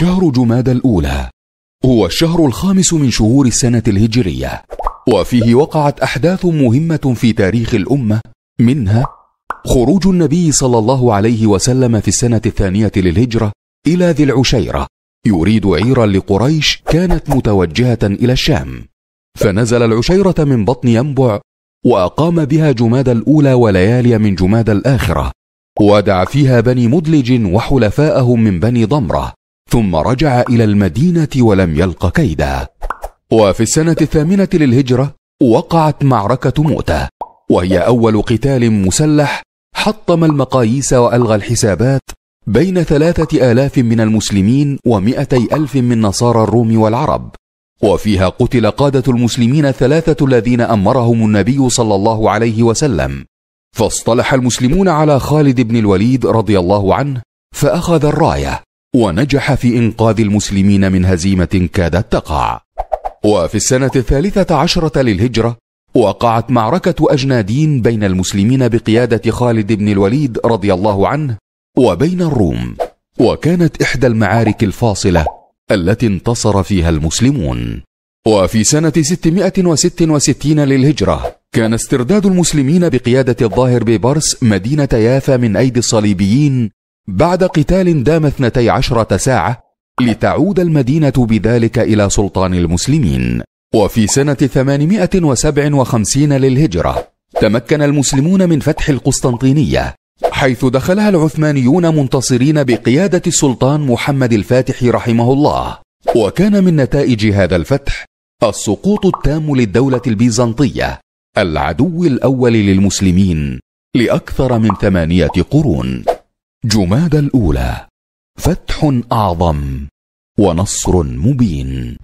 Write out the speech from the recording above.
شهر جماد الأولى هو الشهر الخامس من شهور السنة الهجرية وفيه وقعت أحداث مهمة في تاريخ الأمة منها خروج النبي صلى الله عليه وسلم في السنة الثانية للهجرة إلى ذي العشيرة يريد عيرا لقريش كانت متوجهة إلى الشام فنزل العشيرة من بطن ينبع وأقام بها جماد الأولى وليالي من جماد الآخرة ودع فيها بني مدلج وحلفاءهم من بني ضمرة ثم رجع إلى المدينة ولم يلق كيدا وفي السنة الثامنة للهجرة وقعت معركة مؤتة وهي أول قتال مسلح حطم المقاييس وألغى الحسابات بين ثلاثة آلاف من المسلمين ومئتي ألف من نصارى الروم والعرب وفيها قتل قادة المسلمين الثلاثة الذين أمرهم النبي صلى الله عليه وسلم فاصطلح المسلمون على خالد بن الوليد رضي الله عنه فأخذ الراية ونجح في إنقاذ المسلمين من هزيمة كادت تقع وفي السنة الثالثة عشرة للهجرة وقعت معركة أجنادين بين المسلمين بقيادة خالد بن الوليد رضي الله عنه وبين الروم وكانت إحدى المعارك الفاصلة التي انتصر فيها المسلمون وفي سنة 666 للهجرة كان استرداد المسلمين بقيادة الظاهر ببرس مدينة يافا من أيدي الصليبيين بعد قتال دام اثنتي عشرة ساعة لتعود المدينة بذلك إلى سلطان المسلمين وفي سنة 857 للهجرة تمكن المسلمون من فتح القسطنطينية حيث دخلها العثمانيون منتصرين بقيادة السلطان محمد الفاتح رحمه الله وكان من نتائج هذا الفتح السقوط التام للدولة البيزنطية العدو الأول للمسلمين لأكثر من ثمانية قرون جماد الاولى فتح اعظم ونصر مبين